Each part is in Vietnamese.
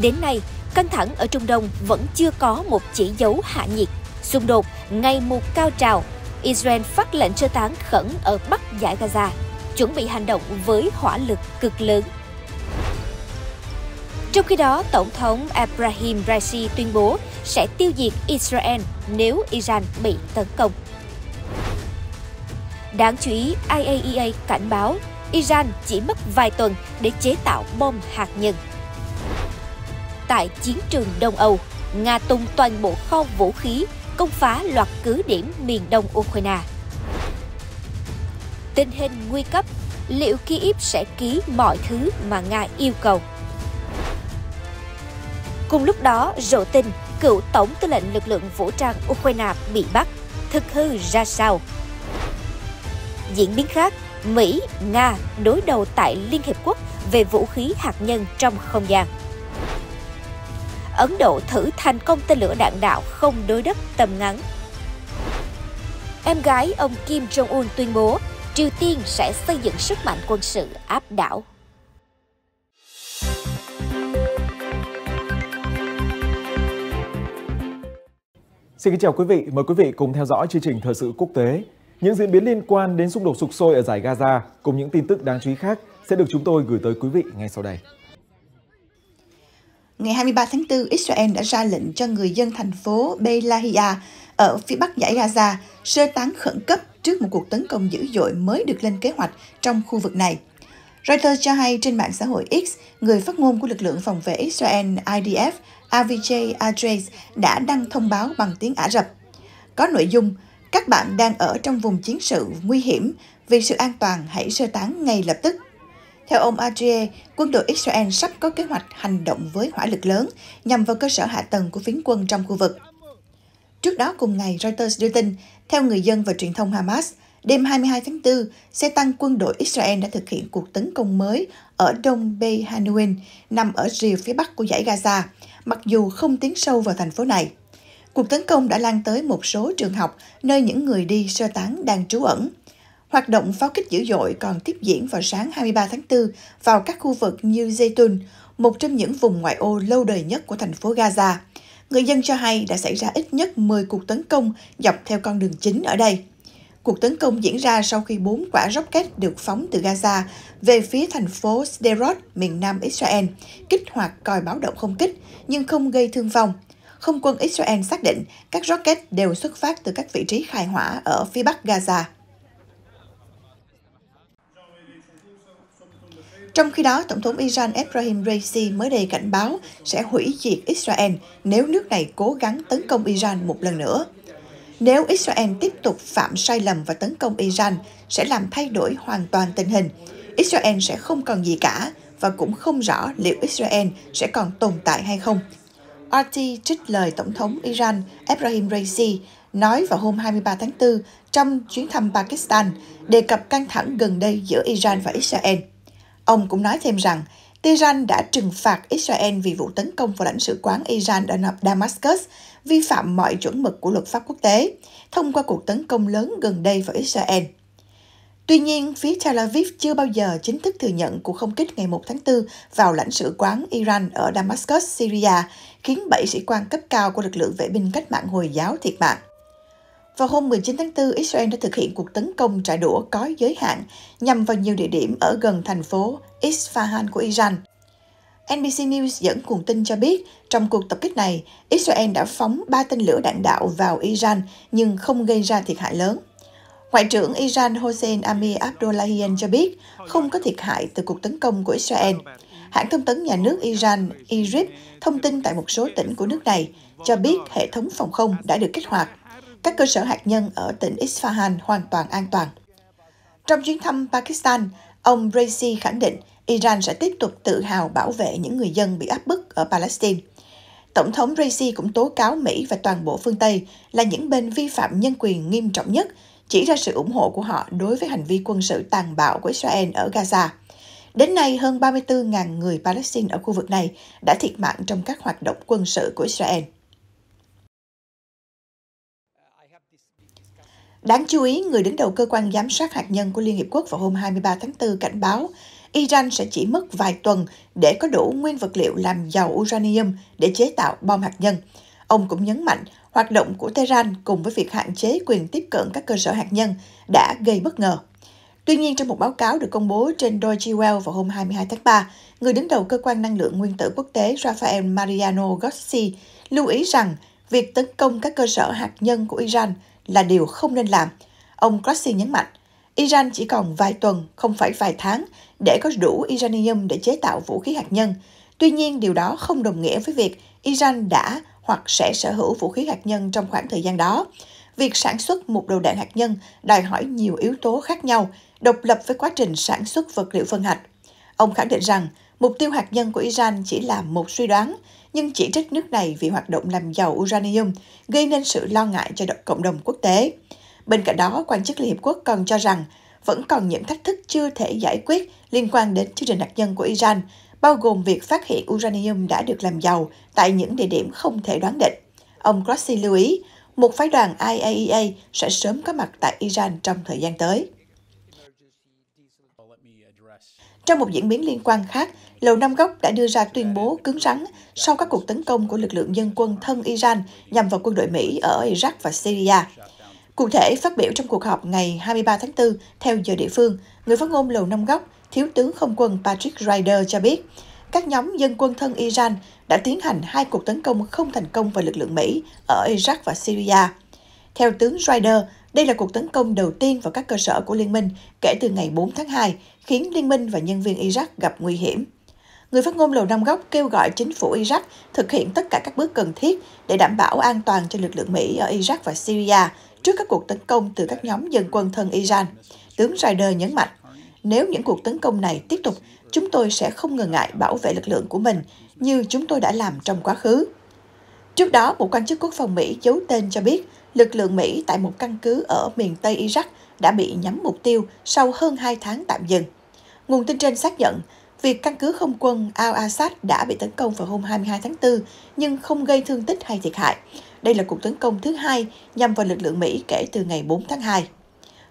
Đến nay, căng thẳng ở Trung Đông vẫn chưa có một chỉ dấu hạ nhiệt. Xung đột ngày một cao trào, Israel phát lệnh sơ tán khẩn ở Bắc giải Gaza, chuẩn bị hành động với hỏa lực cực lớn. Trong khi đó, Tổng thống Abraham Raisi tuyên bố sẽ tiêu diệt Israel nếu Iran bị tấn công. Đáng chú ý, IAEA e cảnh báo Iran chỉ mất vài tuần để chế tạo bom hạt nhân tại chiến trường Đông Âu, Nga tung toàn bộ kho vũ khí, công phá loạt cứ điểm miền đông Ukraine. Tình hình nguy cấp, liệu Kyiv sẽ ký mọi thứ mà Nga yêu cầu? Cùng lúc đó, rộ tin cựu tổng tư lệnh lực lượng vũ trang Ukraine bị bắt, thực hư ra sao? Diễn biến khác, Mỹ, Nga đối đầu tại Liên Hiệp Quốc về vũ khí hạt nhân trong không gian. Ấn Độ thử thành công tên lửa đạn đạo không đối đất tầm ngắn. Em gái ông Kim Jong-un tuyên bố Triều Tiên sẽ xây dựng sức mạnh quân sự áp đảo. Xin kính chào quý vị, mời quý vị cùng theo dõi chương trình Thời sự quốc tế. Những diễn biến liên quan đến xung đột sục sôi ở giải Gaza cùng những tin tức đáng chú ý khác sẽ được chúng tôi gửi tới quý vị ngay sau đây ngày 23 tháng 4, Israel đã ra lệnh cho người dân thành phố Beilahia ở phía bắc giải Gaza sơ tán khẩn cấp trước một cuộc tấn công dữ dội mới được lên kế hoạch trong khu vực này. Reuters cho hay trên mạng xã hội X, người phát ngôn của lực lượng phòng vệ Israel IDF Avijay Adres đã đăng thông báo bằng tiếng Ả Rập. Có nội dung, các bạn đang ở trong vùng chiến sự nguy hiểm, vì sự an toàn hãy sơ tán ngay lập tức. Theo ông Adrie, quân đội Israel sắp có kế hoạch hành động với hỏa lực lớn nhằm vào cơ sở hạ tầng của phiến quân trong khu vực. Trước đó cùng ngày, Reuters đưa tin, theo người dân và truyền thông Hamas, đêm 22 tháng 4, xe tăng quân đội Israel đã thực hiện cuộc tấn công mới ở đông Behanuin, nằm ở rìa phía bắc của dãy Gaza, mặc dù không tiến sâu vào thành phố này. Cuộc tấn công đã lan tới một số trường học, nơi những người đi sơ tán đang trú ẩn. Hoạt động pháo kích dữ dội còn tiếp diễn vào sáng 23 tháng 4 vào các khu vực như Zaytun, một trong những vùng ngoại ô lâu đời nhất của thành phố Gaza. Người dân cho hay đã xảy ra ít nhất 10 cuộc tấn công dọc theo con đường chính ở đây. Cuộc tấn công diễn ra sau khi 4 quả rocket được phóng từ Gaza về phía thành phố Sderot, miền nam Israel, kích hoạt còi báo động không kích, nhưng không gây thương vong. Không quân Israel xác định các rocket đều xuất phát từ các vị trí khai hỏa ở phía bắc Gaza. Trong khi đó, Tổng thống Iran Ebrahim Raisi mới đây cảnh báo sẽ hủy diệt Israel nếu nước này cố gắng tấn công Iran một lần nữa. Nếu Israel tiếp tục phạm sai lầm và tấn công Iran, sẽ làm thay đổi hoàn toàn tình hình. Israel sẽ không còn gì cả và cũng không rõ liệu Israel sẽ còn tồn tại hay không. RT trích lời Tổng thống Iran Ebrahim Raisi nói vào hôm 23 tháng 4 trong chuyến thăm Pakistan, đề cập căng thẳng gần đây giữa Iran và Israel. Ông cũng nói thêm rằng Tehran đã trừng phạt Israel vì vụ tấn công vào lãnh sự quán Iran ở Damascus, vi phạm mọi chuẩn mực của luật pháp quốc tế, thông qua cuộc tấn công lớn gần đây vào Israel. Tuy nhiên, phía Tel Aviv chưa bao giờ chính thức thừa nhận cuộc không kích ngày 1 tháng 4 vào lãnh sự quán Iran ở Damascus, Syria, khiến 7 sĩ quan cấp cao của lực lượng vệ binh cách mạng Hồi giáo thiệt mạng. Vào hôm 19 tháng 4, Israel đã thực hiện cuộc tấn công trả đũa có giới hạn nhằm vào nhiều địa điểm ở gần thành phố Isfahan của Iran. NBC News dẫn nguồn tin cho biết, trong cuộc tập kích này, Israel đã phóng ba tên lửa đạn đạo vào Iran nhưng không gây ra thiệt hại lớn. Ngoại trưởng Iran Hossein Amir Abdullahian cho biết không có thiệt hại từ cuộc tấn công của Israel. Hãng thông tấn nhà nước Iran Irib thông tin tại một số tỉnh của nước này cho biết hệ thống phòng không đã được kích hoạt các cơ sở hạt nhân ở tỉnh Isfahan hoàn toàn an toàn. Trong chuyến thăm Pakistan, ông Raisi khẳng định Iran sẽ tiếp tục tự hào bảo vệ những người dân bị áp bức ở Palestine. Tổng thống Raisi cũng tố cáo Mỹ và toàn bộ phương Tây là những bên vi phạm nhân quyền nghiêm trọng nhất, chỉ ra sự ủng hộ của họ đối với hành vi quân sự tàn bạo của Israel ở Gaza. Đến nay, hơn 34.000 người Palestine ở khu vực này đã thiệt mạng trong các hoạt động quân sự của Israel. Đáng chú ý, người đứng đầu cơ quan giám sát hạt nhân của Liên Hiệp Quốc vào hôm 23 tháng 4 cảnh báo Iran sẽ chỉ mất vài tuần để có đủ nguyên vật liệu làm giàu uranium để chế tạo bom hạt nhân. Ông cũng nhấn mạnh hoạt động của Tehran cùng với việc hạn chế quyền tiếp cận các cơ sở hạt nhân đã gây bất ngờ. Tuy nhiên, trong một báo cáo được công bố trên Deutsche Welle vào hôm 22 tháng 3, người đứng đầu cơ quan năng lượng nguyên tử quốc tế Rafael Mariano Grossi lưu ý rằng việc tấn công các cơ sở hạt nhân của Iran – là điều không nên làm. Ông Grassi nhấn mạnh, Iran chỉ còn vài tuần, không phải vài tháng, để có đủ uranium để chế tạo vũ khí hạt nhân. Tuy nhiên, điều đó không đồng nghĩa với việc Iran đã hoặc sẽ sở hữu vũ khí hạt nhân trong khoảng thời gian đó. Việc sản xuất một đầu đạn hạt nhân đòi hỏi nhiều yếu tố khác nhau, độc lập với quá trình sản xuất vật liệu phân hạch. Ông khẳng định rằng mục tiêu hạt nhân của Iran chỉ là một suy đoán, nhưng chỉ trích nước này vì hoạt động làm giàu uranium gây nên sự lo ngại cho cộng đồng quốc tế. Bên cạnh đó, quan chức Liên Hiệp Quốc còn cho rằng vẫn còn những thách thức chưa thể giải quyết liên quan đến chương trình hạt nhân của Iran, bao gồm việc phát hiện uranium đã được làm giàu tại những địa điểm không thể đoán định. Ông Grossi lưu ý, một phái đoàn IAEA e sẽ sớm có mặt tại Iran trong thời gian tới. Trong một diễn biến liên quan khác, Lầu Năm Góc đã đưa ra tuyên bố cứng rắn sau các cuộc tấn công của lực lượng dân quân thân Iran nhằm vào quân đội Mỹ ở Iraq và Syria. Cụ thể, phát biểu trong cuộc họp ngày 23 tháng 4 theo giờ địa phương, người phát ngôn Lầu Năm Góc, Thiếu tướng Không quân Patrick Ryder cho biết, các nhóm dân quân thân Iran đã tiến hành hai cuộc tấn công không thành công vào lực lượng Mỹ ở Iraq và Syria. Theo tướng Ryder, đây là cuộc tấn công đầu tiên vào các cơ sở của Liên minh kể từ ngày 4 tháng 2, khiến Liên minh và nhân viên Iraq gặp nguy hiểm. Người phát ngôn Lầu Năm Góc kêu gọi chính phủ Iraq thực hiện tất cả các bước cần thiết để đảm bảo an toàn cho lực lượng Mỹ ở Iraq và Syria trước các cuộc tấn công từ các nhóm dân quân thân Iran. Tướng Ryder nhấn mạnh, nếu những cuộc tấn công này tiếp tục, chúng tôi sẽ không ngần ngại bảo vệ lực lượng của mình như chúng tôi đã làm trong quá khứ. Trước đó, một quan chức quốc phòng Mỹ giấu tên cho biết lực lượng Mỹ tại một căn cứ ở miền Tây Iraq đã bị nhắm mục tiêu sau hơn 2 tháng tạm dừng. Nguồn tin trên xác nhận, việc căn cứ không quân Al-Assad đã bị tấn công vào hôm 22 tháng 4 nhưng không gây thương tích hay thiệt hại. Đây là cuộc tấn công thứ hai nhằm vào lực lượng Mỹ kể từ ngày 4 tháng 2.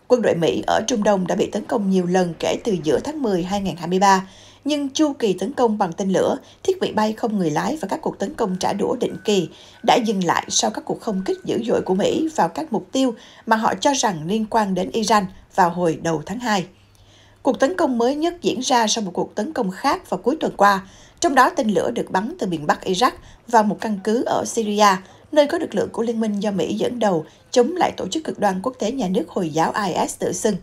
Quân đội Mỹ ở Trung Đông đã bị tấn công nhiều lần kể từ giữa tháng 10 2023 nhưng chu kỳ tấn công bằng tên lửa, thiết bị bay không người lái và các cuộc tấn công trả đũa định kỳ đã dừng lại sau các cuộc không kích dữ dội của Mỹ vào các mục tiêu mà họ cho rằng liên quan đến Iran vào hồi đầu tháng 2. Cuộc tấn công mới nhất diễn ra sau một cuộc tấn công khác vào cuối tuần qua, trong đó tên lửa được bắn từ miền Bắc Iraq vào một căn cứ ở Syria, nơi có lực lượng của liên minh do Mỹ dẫn đầu chống lại tổ chức cực đoan quốc tế nhà nước Hồi giáo IS tự xưng.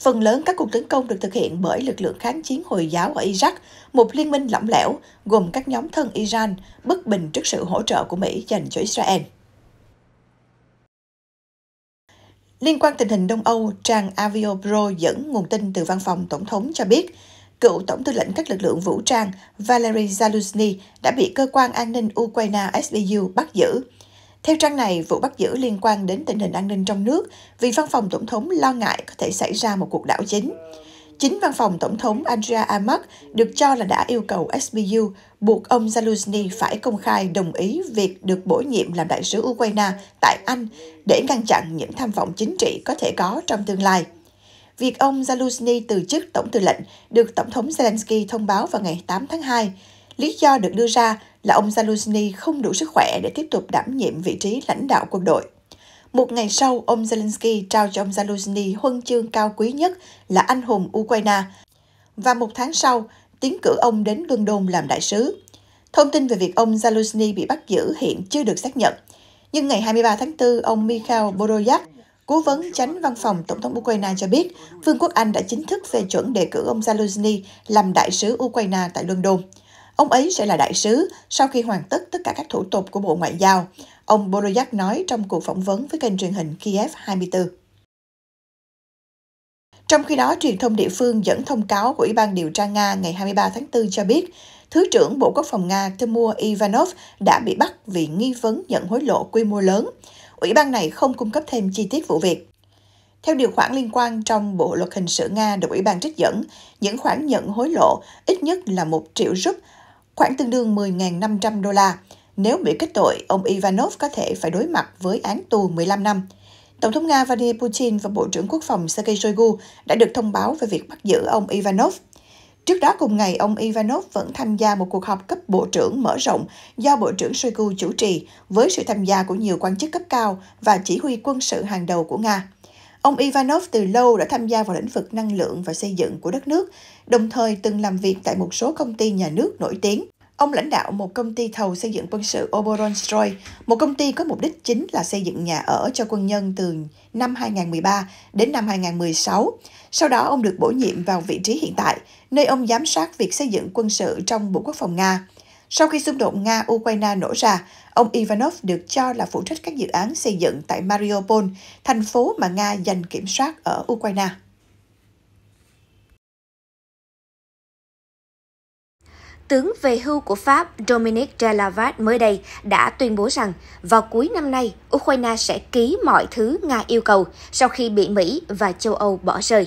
Phần lớn các cuộc tấn công được thực hiện bởi lực lượng kháng chiến Hồi giáo ở Iraq, một liên minh lỏng lẻo gồm các nhóm thân Iran bất bình trước sự hỗ trợ của Mỹ dành cho Israel. Liên quan tình hình Đông Âu, trang Aviopro dẫn nguồn tin từ văn phòng Tổng thống cho biết, cựu Tổng tư lệnh các lực lượng vũ trang Valery Zaluzny đã bị cơ quan an ninh Ukraine SBU bắt giữ. Theo trang này, vụ bắt giữ liên quan đến tình hình an ninh trong nước vì văn phòng tổng thống lo ngại có thể xảy ra một cuộc đảo chính. Chính văn phòng tổng thống Andrea Amak được cho là đã yêu cầu SBU buộc ông Zelensky phải công khai đồng ý việc được bổ nhiệm làm đại sứ Ukraine tại Anh để ngăn chặn những tham vọng chính trị có thể có trong tương lai. Việc ông Zelensky từ chức tổng tư lệnh được Tổng thống Zelensky thông báo vào ngày 8 tháng 2. Lý do được đưa ra là ông Zelensky không đủ sức khỏe để tiếp tục đảm nhiệm vị trí lãnh đạo quân đội. Một ngày sau, ông Zelensky trao cho ông Zelensky huân chương cao quý nhất là anh hùng Ukraine. Và một tháng sau, tiến cử ông đến London làm đại sứ. Thông tin về việc ông Zelensky bị bắt giữ hiện chưa được xác nhận. Nhưng ngày 23 tháng 4, ông Mikhail Boroyak, cố vấn tránh văn phòng Tổng thống Ukraine cho biết, Vương quốc Anh đã chính thức phê chuẩn đề cử ông Zelensky làm đại sứ Ukraine tại London. Ông ấy sẽ là đại sứ sau khi hoàn tất tất cả các thủ tục của Bộ Ngoại giao, ông Boroyak nói trong cuộc phỏng vấn với kênh truyền hình Kiev 24. Trong khi đó, truyền thông địa phương dẫn thông cáo của Ủy ban điều tra Nga ngày 23 tháng 4 cho biết, Thứ trưởng Bộ Quốc phòng Nga Timur Ivanov đã bị bắt vì nghi vấn nhận hối lộ quy mô lớn. Ủy ban này không cung cấp thêm chi tiết vụ việc. Theo điều khoản liên quan trong Bộ Luật Hình sự Nga được Ủy ban trích dẫn, những khoản nhận hối lộ ít nhất là 1 triệu rúp, khoảng tương đương 10.500 đô la. Nếu bị kết tội, ông Ivanov có thể phải đối mặt với án tù 15 năm. Tổng thống Nga Vladimir Putin và Bộ trưởng Quốc phòng Sergei Shoigu đã được thông báo về việc bắt giữ ông Ivanov. Trước đó cùng ngày, ông Ivanov vẫn tham gia một cuộc họp cấp bộ trưởng mở rộng do Bộ trưởng Shoigu chủ trì với sự tham gia của nhiều quan chức cấp cao và chỉ huy quân sự hàng đầu của Nga. Ông Ivanov từ lâu đã tham gia vào lĩnh vực năng lượng và xây dựng của đất nước, đồng thời từng làm việc tại một số công ty nhà nước nổi tiếng. Ông lãnh đạo một công ty thầu xây dựng quân sự Oboronstroy, một công ty có mục đích chính là xây dựng nhà ở cho quân nhân từ năm 2013 đến năm 2016. Sau đó, ông được bổ nhiệm vào vị trí hiện tại, nơi ông giám sát việc xây dựng quân sự trong Bộ Quốc phòng Nga. Sau khi xung đột Nga-Ukraine nổ ra, ông Ivanov được cho là phụ trách các dự án xây dựng tại Mariupol, thành phố mà Nga giành kiểm soát ở Ukraine. Tướng về hưu của Pháp Dominic Delavat mới đây đã tuyên bố rằng vào cuối năm nay, Ukraine sẽ ký mọi thứ Nga yêu cầu sau khi bị Mỹ và châu Âu bỏ rơi.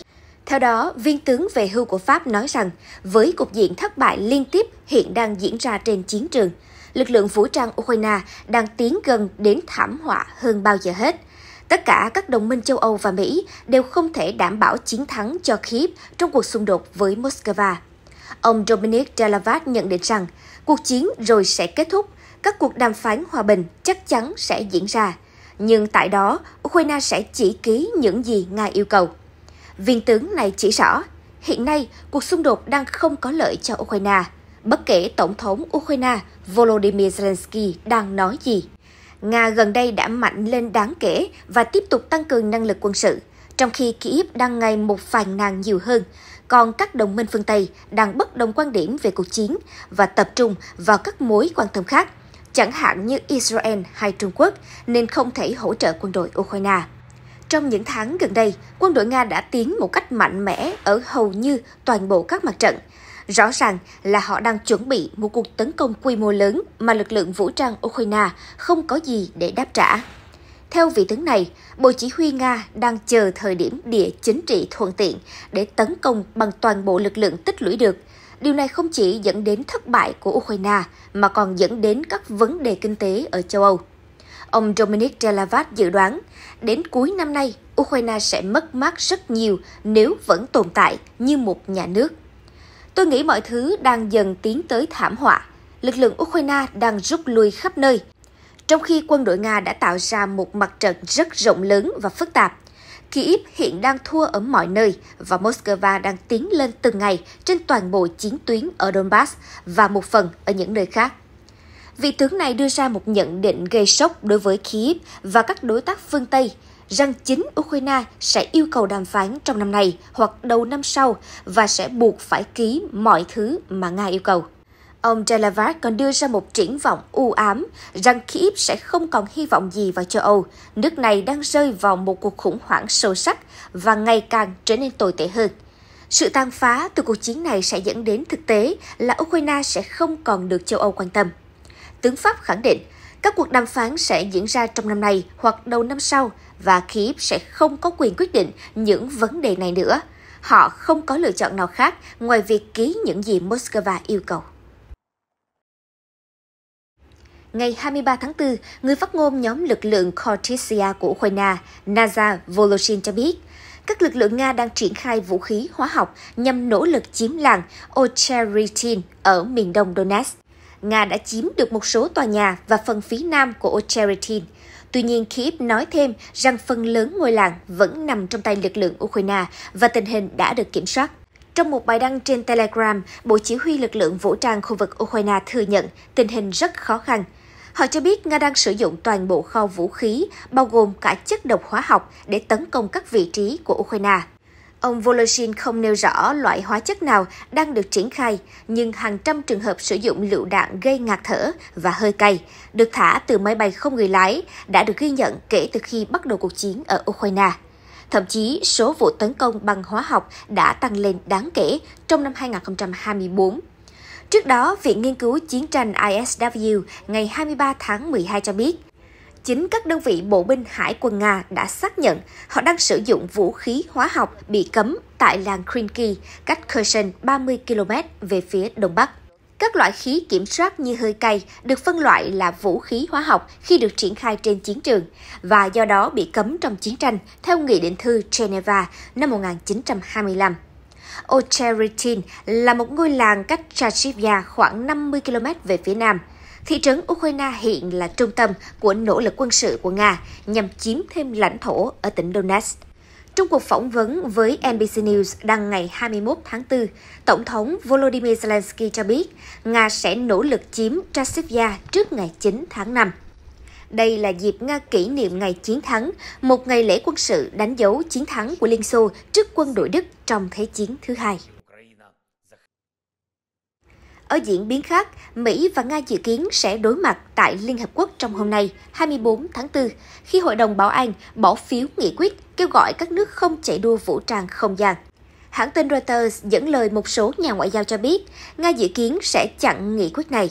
Theo đó, viên tướng về hưu của Pháp nói rằng, với cục diện thất bại liên tiếp hiện đang diễn ra trên chiến trường, lực lượng vũ trang Ukraine đang tiến gần đến thảm họa hơn bao giờ hết. Tất cả các đồng minh châu Âu và Mỹ đều không thể đảm bảo chiến thắng cho Kiev trong cuộc xung đột với Moscow. Ông Dominic Delavat nhận định rằng, cuộc chiến rồi sẽ kết thúc, các cuộc đàm phán hòa bình chắc chắn sẽ diễn ra. Nhưng tại đó, Ukraine sẽ chỉ ký những gì Nga yêu cầu. Viên tướng này chỉ rõ, hiện nay cuộc xung đột đang không có lợi cho Ukraine, bất kể Tổng thống Ukraine Volodymyr Zelensky đang nói gì. Nga gần đây đã mạnh lên đáng kể và tiếp tục tăng cường năng lực quân sự, trong khi Kyiv đang ngày một phàn nàn nhiều hơn, còn các đồng minh phương Tây đang bất đồng quan điểm về cuộc chiến và tập trung vào các mối quan tâm khác, chẳng hạn như Israel hay Trung Quốc, nên không thể hỗ trợ quân đội Ukraine. Trong những tháng gần đây, quân đội Nga đã tiến một cách mạnh mẽ ở hầu như toàn bộ các mặt trận. Rõ ràng là họ đang chuẩn bị một cuộc tấn công quy mô lớn mà lực lượng vũ trang Ukraine không có gì để đáp trả. Theo vị tướng này, Bộ Chỉ huy Nga đang chờ thời điểm địa chính trị thuận tiện để tấn công bằng toàn bộ lực lượng tích lũy được. Điều này không chỉ dẫn đến thất bại của Ukraine mà còn dẫn đến các vấn đề kinh tế ở châu Âu. Ông Dominic Delavat dự đoán đến cuối năm nay, Ukraine sẽ mất mát rất nhiều nếu vẫn tồn tại như một nhà nước. Tôi nghĩ mọi thứ đang dần tiến tới thảm họa. Lực lượng Ukraine đang rút lui khắp nơi, trong khi quân đội Nga đã tạo ra một mặt trận rất rộng lớn và phức tạp. Kyiv hiện đang thua ở mọi nơi và Moscow đang tiến lên từng ngày trên toàn bộ chiến tuyến ở Donbass và một phần ở những nơi khác. Vị tướng này đưa ra một nhận định gây sốc đối với Kiev và các đối tác phương Tây rằng chính Ukraine sẽ yêu cầu đàm phán trong năm nay hoặc đầu năm sau và sẽ buộc phải ký mọi thứ mà Nga yêu cầu. Ông Delavac còn đưa ra một triển vọng u ám rằng Kiev sẽ không còn hy vọng gì vào châu Âu. Nước này đang rơi vào một cuộc khủng hoảng sâu sắc và ngày càng trở nên tồi tệ hơn. Sự tàn phá từ cuộc chiến này sẽ dẫn đến thực tế là Ukraine sẽ không còn được châu Âu quan tâm tướng Pháp khẳng định các cuộc đàm phán sẽ diễn ra trong năm nay hoặc đầu năm sau và Kiev sẽ không có quyền quyết định những vấn đề này nữa. Họ không có lựa chọn nào khác ngoài việc ký những gì Moscow yêu cầu. Ngày 23 tháng 4, người phát ngôn nhóm lực lượng Cortisia của Ukraine, Naza Voloshin cho biết, các lực lượng Nga đang triển khai vũ khí hóa học nhằm nỗ lực chiếm làng Ocheritin ở miền đông Donetsk. Nga đã chiếm được một số tòa nhà và phần phía nam của Ocheretin. Tuy nhiên, Kiev nói thêm rằng phần lớn ngôi làng vẫn nằm trong tay lực lượng Ukraine và tình hình đã được kiểm soát. Trong một bài đăng trên Telegram, Bộ Chỉ huy lực lượng vũ trang khu vực Ukraine thừa nhận tình hình rất khó khăn. Họ cho biết Nga đang sử dụng toàn bộ kho vũ khí, bao gồm cả chất độc hóa học, để tấn công các vị trí của Ukraine. Ông Voloshin không nêu rõ loại hóa chất nào đang được triển khai, nhưng hàng trăm trường hợp sử dụng lựu đạn gây ngạt thở và hơi cay, được thả từ máy bay không người lái, đã được ghi nhận kể từ khi bắt đầu cuộc chiến ở Ukraine. Thậm chí, số vụ tấn công bằng hóa học đã tăng lên đáng kể trong năm 2024. Trước đó, Viện Nghiên cứu Chiến tranh ISW ngày 23 tháng 12 cho biết, chính các đơn vị bộ binh hải quân Nga đã xác nhận họ đang sử dụng vũ khí hóa học bị cấm tại làng Krinky, cách Kherson 30 km về phía đông bắc. Các loại khí kiểm soát như hơi cay được phân loại là vũ khí hóa học khi được triển khai trên chiến trường và do đó bị cấm trong chiến tranh theo Nghị định thư Geneva năm 1925. Ocheritin là một ngôi làng cách Chachivya khoảng 50 km về phía nam. Thị trấn Ukraine hiện là trung tâm của nỗ lực quân sự của Nga nhằm chiếm thêm lãnh thổ ở tỉnh Donetsk. Trong cuộc phỏng vấn với NBC News đăng ngày 21 tháng 4, Tổng thống Volodymyr Zelensky cho biết Nga sẽ nỗ lực chiếm Transnistria trước ngày 9 tháng 5. Đây là dịp Nga kỷ niệm ngày chiến thắng, một ngày lễ quân sự đánh dấu chiến thắng của Liên Xô trước quân đội Đức trong Thế chiến thứ hai. Ở diễn biến khác, Mỹ và Nga dự kiến sẽ đối mặt tại Liên Hợp Quốc trong hôm nay, 24 tháng 4, khi Hội đồng Bảo an bỏ phiếu nghị quyết kêu gọi các nước không chạy đua vũ trang không gian. Hãng tin Reuters dẫn lời một số nhà ngoại giao cho biết, Nga dự kiến sẽ chặn nghị quyết này.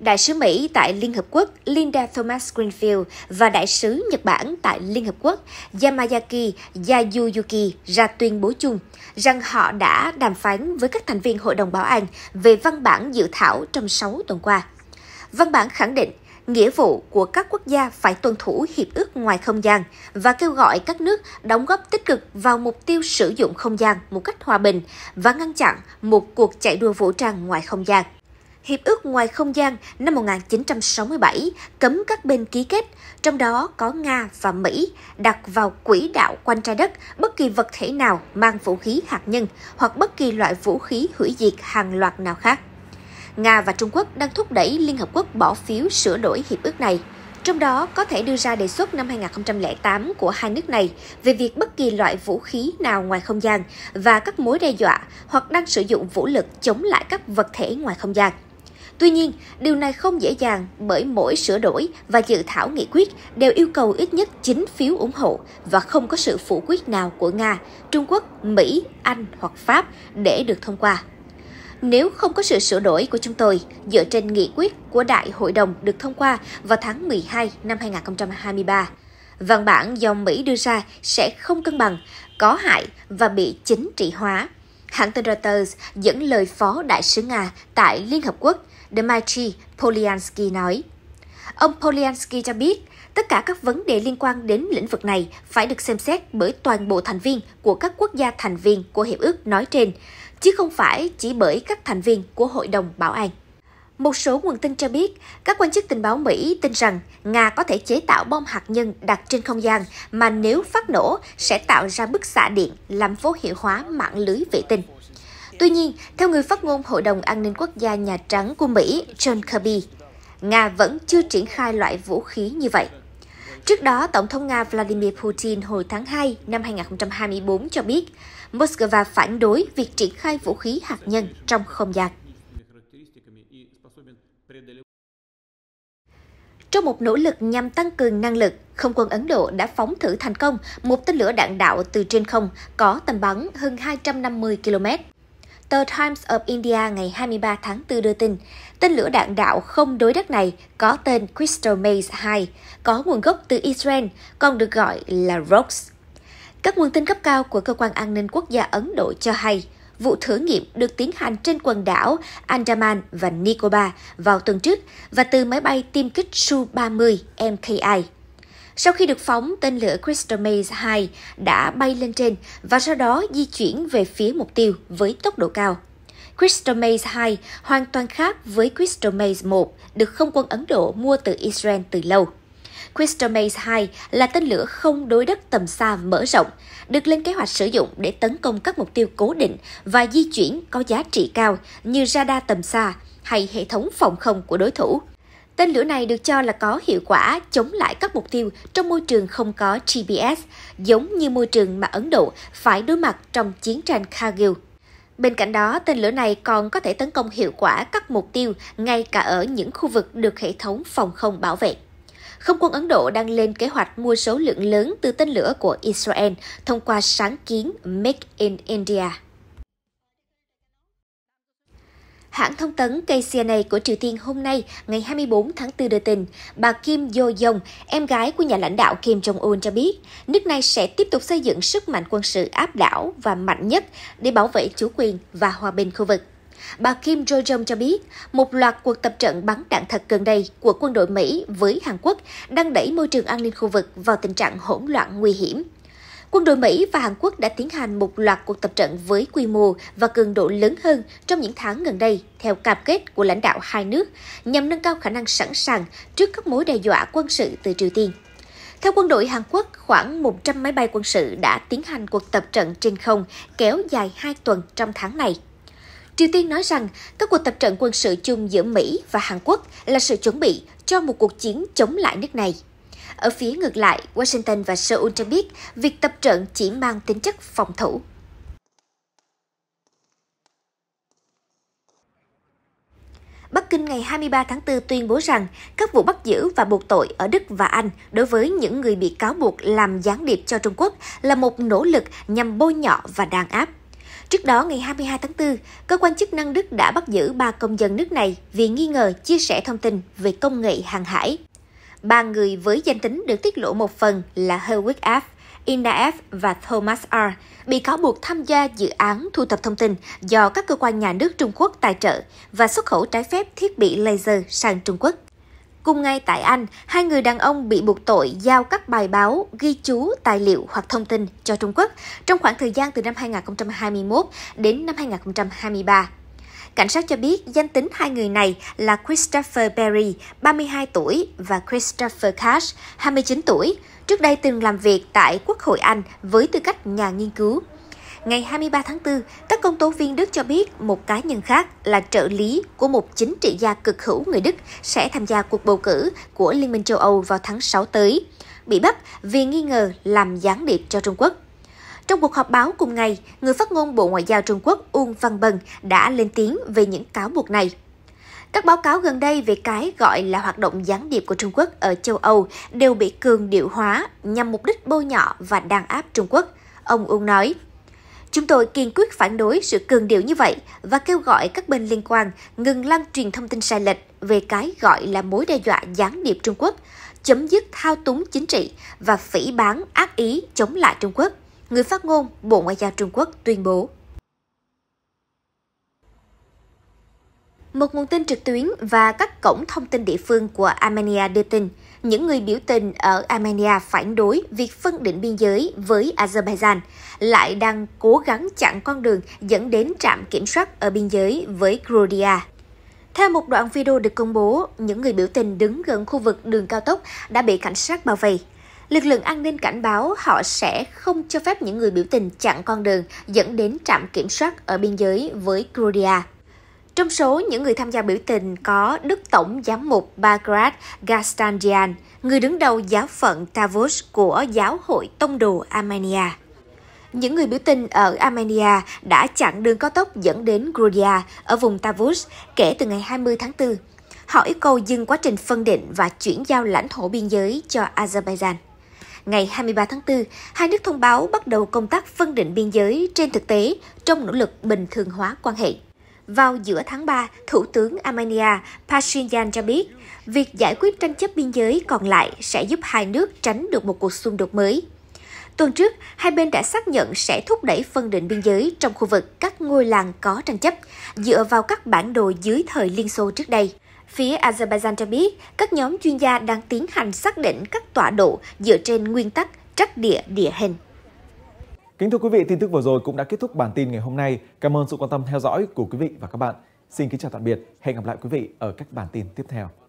Đại sứ Mỹ tại Liên Hợp Quốc Linda Thomas Greenfield và Đại sứ Nhật Bản tại Liên Hợp Quốc Yamayaki Yayuyuki ra tuyên bố chung rằng họ đã đàm phán với các thành viên Hội đồng Bảo an về văn bản dự thảo trong 6 tuần qua. Văn bản khẳng định nghĩa vụ của các quốc gia phải tuân thủ hiệp ước ngoài không gian và kêu gọi các nước đóng góp tích cực vào mục tiêu sử dụng không gian một cách hòa bình và ngăn chặn một cuộc chạy đua vũ trang ngoài không gian. Hiệp ước ngoài không gian năm 1967 cấm các bên ký kết, trong đó có Nga và Mỹ, đặt vào quỹ đạo quanh trái đất bất kỳ vật thể nào mang vũ khí hạt nhân hoặc bất kỳ loại vũ khí hủy diệt hàng loạt nào khác. Nga và Trung Quốc đang thúc đẩy Liên Hợp Quốc bỏ phiếu sửa đổi hiệp ước này. Trong đó có thể đưa ra đề xuất năm 2008 của hai nước này về việc bất kỳ loại vũ khí nào ngoài không gian và các mối đe dọa hoặc đang sử dụng vũ lực chống lại các vật thể ngoài không gian. Tuy nhiên, điều này không dễ dàng bởi mỗi sửa đổi và dự thảo nghị quyết đều yêu cầu ít nhất 9 phiếu ủng hộ và không có sự phủ quyết nào của Nga, Trung Quốc, Mỹ, Anh hoặc Pháp để được thông qua. Nếu không có sự sửa đổi của chúng tôi, dựa trên nghị quyết của Đại hội đồng được thông qua vào tháng 12 năm 2023, văn bản do Mỹ đưa ra sẽ không cân bằng, có hại và bị chính trị hóa Hãng tin Reuters dẫn lời Phó Đại sứ Nga tại Liên Hợp Quốc Dmitry Polyansky nói. Ông Polyansky cho biết, tất cả các vấn đề liên quan đến lĩnh vực này phải được xem xét bởi toàn bộ thành viên của các quốc gia thành viên của Hiệp ước nói trên, chứ không phải chỉ bởi các thành viên của Hội đồng Bảo an. Một số nguồn tin cho biết, các quan chức tình báo Mỹ tin rằng Nga có thể chế tạo bom hạt nhân đặt trên không gian mà nếu phát nổ sẽ tạo ra bức xạ điện làm vô hiệu hóa mạng lưới vệ tinh. Tuy nhiên, theo người phát ngôn Hội đồng An ninh Quốc gia Nhà Trắng của Mỹ John Kirby, Nga vẫn chưa triển khai loại vũ khí như vậy. Trước đó, Tổng thống Nga Vladimir Putin hồi tháng 2 năm 2024 cho biết Moscow phản đối việc triển khai vũ khí hạt nhân trong không gian. Trong một nỗ lực nhằm tăng cường năng lực, không quân Ấn Độ đã phóng thử thành công một tên lửa đạn đạo từ trên không có tầm bắn hơn 250 km. Tờ Times of India ngày 23 tháng 4 đưa tin, tên lửa đạn đạo không đối đất này có tên Crystal Maze 2, có nguồn gốc từ Israel, còn được gọi là ROX. Các nguồn tin cấp cao của Cơ quan An ninh Quốc gia Ấn Độ cho hay, vụ thử nghiệm được tiến hành trên quần đảo Andaman và Nicobar vào tuần trước và từ máy bay tiêm kích Su-30 MKI. Sau khi được phóng, tên lửa Crystal Maze 2 đã bay lên trên và sau đó di chuyển về phía mục tiêu với tốc độ cao. Crystal Maze 2 hoàn toàn khác với Crystal Maze 1 được không quân Ấn Độ mua từ Israel từ lâu. Crystal Maze 2 là tên lửa không đối đất tầm xa mở rộng, được lên kế hoạch sử dụng để tấn công các mục tiêu cố định và di chuyển có giá trị cao như radar tầm xa hay hệ thống phòng không của đối thủ. Tên lửa này được cho là có hiệu quả chống lại các mục tiêu trong môi trường không có GPS, giống như môi trường mà Ấn Độ phải đối mặt trong chiến tranh Kargil. Bên cạnh đó, tên lửa này còn có thể tấn công hiệu quả các mục tiêu ngay cả ở những khu vực được hệ thống phòng không bảo vệ. Không quân Ấn Độ đang lên kế hoạch mua số lượng lớn từ tên lửa của Israel thông qua sáng kiến Make in India. Hãng thông tấn KCNA của Triều Tiên hôm nay, ngày 24 tháng 4 đưa tin, bà Kim yo Jong, em gái của nhà lãnh đạo Kim Jong-un cho biết, nước này sẽ tiếp tục xây dựng sức mạnh quân sự áp đảo và mạnh nhất để bảo vệ chủ quyền và hòa bình khu vực. Bà Kim Jo-jong cho biết, một loạt cuộc tập trận bắn đạn thật gần đây của quân đội Mỹ với Hàn Quốc đang đẩy môi trường an ninh khu vực vào tình trạng hỗn loạn nguy hiểm. Quân đội Mỹ và Hàn Quốc đã tiến hành một loạt cuộc tập trận với quy mô và cường độ lớn hơn trong những tháng gần đây, theo cam kết của lãnh đạo hai nước, nhằm nâng cao khả năng sẵn sàng trước các mối đe dọa quân sự từ Triều Tiên. Theo quân đội Hàn Quốc, khoảng 100 máy bay quân sự đã tiến hành cuộc tập trận trên không kéo dài 2 tuần trong tháng này. Triều Tiên nói rằng các cuộc tập trận quân sự chung giữa Mỹ và Hàn Quốc là sự chuẩn bị cho một cuộc chiến chống lại nước này. Ở phía ngược lại, Washington và Seoul cho biết việc tập trận chỉ mang tính chất phòng thủ. Bắc Kinh ngày 23 tháng 4 tuyên bố rằng các vụ bắt giữ và buộc tội ở Đức và Anh đối với những người bị cáo buộc làm gián điệp cho Trung Quốc là một nỗ lực nhằm bôi nhọ và đàn áp Trước đó, ngày 22 tháng 4, cơ quan chức năng Đức đã bắt giữ ba công dân nước này vì nghi ngờ chia sẻ thông tin về công nghệ hàng hải. Ba người với danh tính được tiết lộ một phần là Herwig F., Ina F. và Thomas R. bị cáo buộc tham gia dự án thu thập thông tin do các cơ quan nhà nước Trung Quốc tài trợ và xuất khẩu trái phép thiết bị laser sang Trung Quốc. Cùng ngày tại Anh, hai người đàn ông bị buộc tội giao các bài báo, ghi chú, tài liệu hoặc thông tin cho Trung Quốc trong khoảng thời gian từ năm 2021 đến năm 2023. Cảnh sát cho biết danh tính hai người này là Christopher Berry, 32 tuổi và Christopher Cash, 29 tuổi, trước đây từng làm việc tại Quốc hội Anh với tư cách nhà nghiên cứu ngày 23 tháng 4, các công tố viên Đức cho biết một cá nhân khác là trợ lý của một chính trị gia cực hữu người Đức sẽ tham gia cuộc bầu cử của Liên minh châu Âu vào tháng 6 tới, bị bắt vì nghi ngờ làm gián điệp cho Trung Quốc. Trong cuộc họp báo cùng ngày, người phát ngôn Bộ Ngoại giao Trung Quốc Uông Văn Bân đã lên tiếng về những cáo buộc này. Các báo cáo gần đây về cái gọi là hoạt động gián điệp của Trung Quốc ở châu Âu đều bị cường điệu hóa nhằm mục đích bôi nhọ và đàn áp Trung Quốc. Ông Uông nói, Chúng tôi kiên quyết phản đối sự cường điệu như vậy và kêu gọi các bên liên quan ngừng lan truyền thông tin sai lệch về cái gọi là mối đe dọa gián điệp Trung Quốc, chấm dứt thao túng chính trị và phỉ bán ác ý chống lại Trung Quốc, người phát ngôn Bộ Ngoại giao Trung Quốc tuyên bố. Một nguồn tin trực tuyến và các cổng thông tin địa phương của Armenia đưa tin, những người biểu tình ở Armenia phản đối việc phân định biên giới với Azerbaijan, lại đang cố gắng chặn con đường dẫn đến trạm kiểm soát ở biên giới với Georgia. Theo một đoạn video được công bố, những người biểu tình đứng gần khu vực đường cao tốc đã bị cảnh sát bao vây. Lực lượng an ninh cảnh báo họ sẽ không cho phép những người biểu tình chặn con đường dẫn đến trạm kiểm soát ở biên giới với Georgia. Trong số những người tham gia biểu tình có Đức Tổng Giám mục Bagrat Gastandian, người đứng đầu giáo phận Tavus của Giáo hội Tông đồ Armenia. Những người biểu tình ở Armenia đã chặn đường cao tốc dẫn đến Georgia ở vùng Tavus kể từ ngày 20 tháng 4. Họ yêu cầu dừng quá trình phân định và chuyển giao lãnh thổ biên giới cho Azerbaijan ngày 23 tháng 4, hai nước thông báo bắt đầu công tác phân định biên giới trên thực tế trong nỗ lực bình thường hóa quan hệ. Vào giữa tháng 3, Thủ tướng Armenia Pashinyan cho biết, việc giải quyết tranh chấp biên giới còn lại sẽ giúp hai nước tránh được một cuộc xung đột mới. Tuần trước, hai bên đã xác nhận sẽ thúc đẩy phân định biên giới trong khu vực các ngôi làng có tranh chấp, dựa vào các bản đồ dưới thời Liên Xô trước đây. Phía Azerbaijan cho biết, các nhóm chuyên gia đang tiến hành xác định các tọa độ dựa trên nguyên tắc trắc địa địa hình. Kính thưa quý vị, tin tức vừa rồi cũng đã kết thúc bản tin ngày hôm nay. Cảm ơn sự quan tâm theo dõi của quý vị và các bạn. Xin kính chào tạm biệt. Hẹn gặp lại quý vị ở các bản tin tiếp theo.